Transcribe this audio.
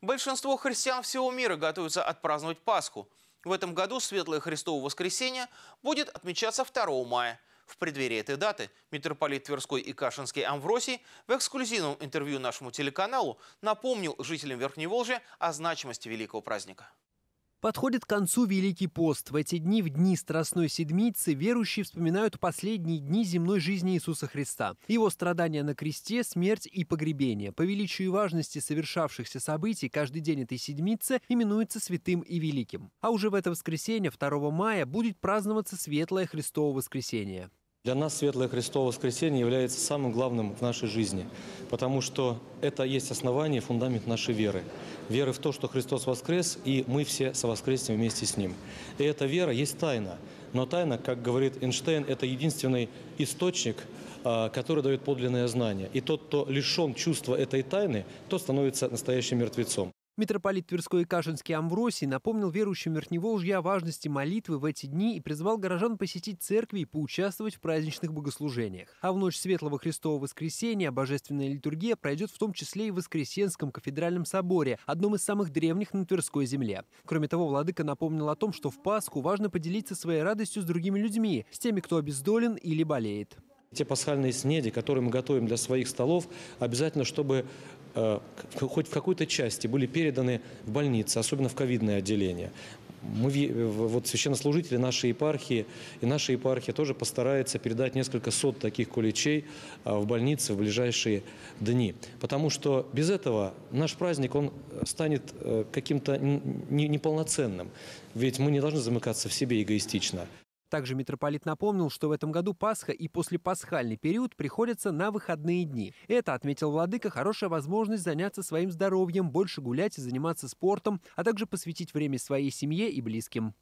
Большинство христиан всего мира готовятся отпраздновать Пасху. В этом году Светлое Христово воскресенье будет отмечаться 2 мая. В преддверии этой даты митрополит Тверской и Кашинский Амвросий в эксклюзивном интервью нашему телеканалу напомнил жителям Верхней Волжи о значимости великого праздника. Подходит к концу Великий пост. В эти дни, в дни Страстной Седмицы, верующие вспоминают последние дни земной жизни Иисуса Христа. Его страдания на кресте, смерть и погребение. По величию и важности совершавшихся событий каждый день этой Седмицы именуется Святым и Великим. А уже в это воскресенье, 2 мая, будет праздноваться Светлое Христово Воскресенье. Для нас Светлое Христово воскресенье является самым главным в нашей жизни, потому что это есть основание, фундамент нашей веры. Веры в то, что Христос воскрес, и мы все совоскреснем вместе с Ним. И эта вера есть тайна. Но тайна, как говорит Эйнштейн, это единственный источник, а, который дает подлинное знание. И тот, кто лишен чувства этой тайны, тот становится настоящим мертвецом. Митрополит Тверской и Кашинский Амвросий напомнил верующим Верхневолжья о важности молитвы в эти дни и призвал горожан посетить церкви и поучаствовать в праздничных богослужениях. А в ночь Светлого Христового Воскресения божественная литургия пройдет в том числе и в Воскресенском кафедральном соборе, одном из самых древних на Тверской земле. Кроме того, владыка напомнил о том, что в Пасху важно поделиться своей радостью с другими людьми, с теми, кто обездолен или болеет. Те пасхальные снеди, которые мы готовим для своих столов, обязательно, чтобы э, хоть в какой-то части были переданы в больницы, особенно в ковидное отделение. Мы, э, вот священнослужители нашей епархии и наша епархия тоже постарается передать несколько сот таких куличей а, в больницы в ближайшие дни. Потому что без этого наш праздник, он станет э, каким-то неполноценным. Ведь мы не должны замыкаться в себе эгоистично. Также митрополит напомнил, что в этом году Пасха и послепасхальный период приходятся на выходные дни. Это, отметил владыка, хорошая возможность заняться своим здоровьем, больше гулять и заниматься спортом, а также посвятить время своей семье и близким.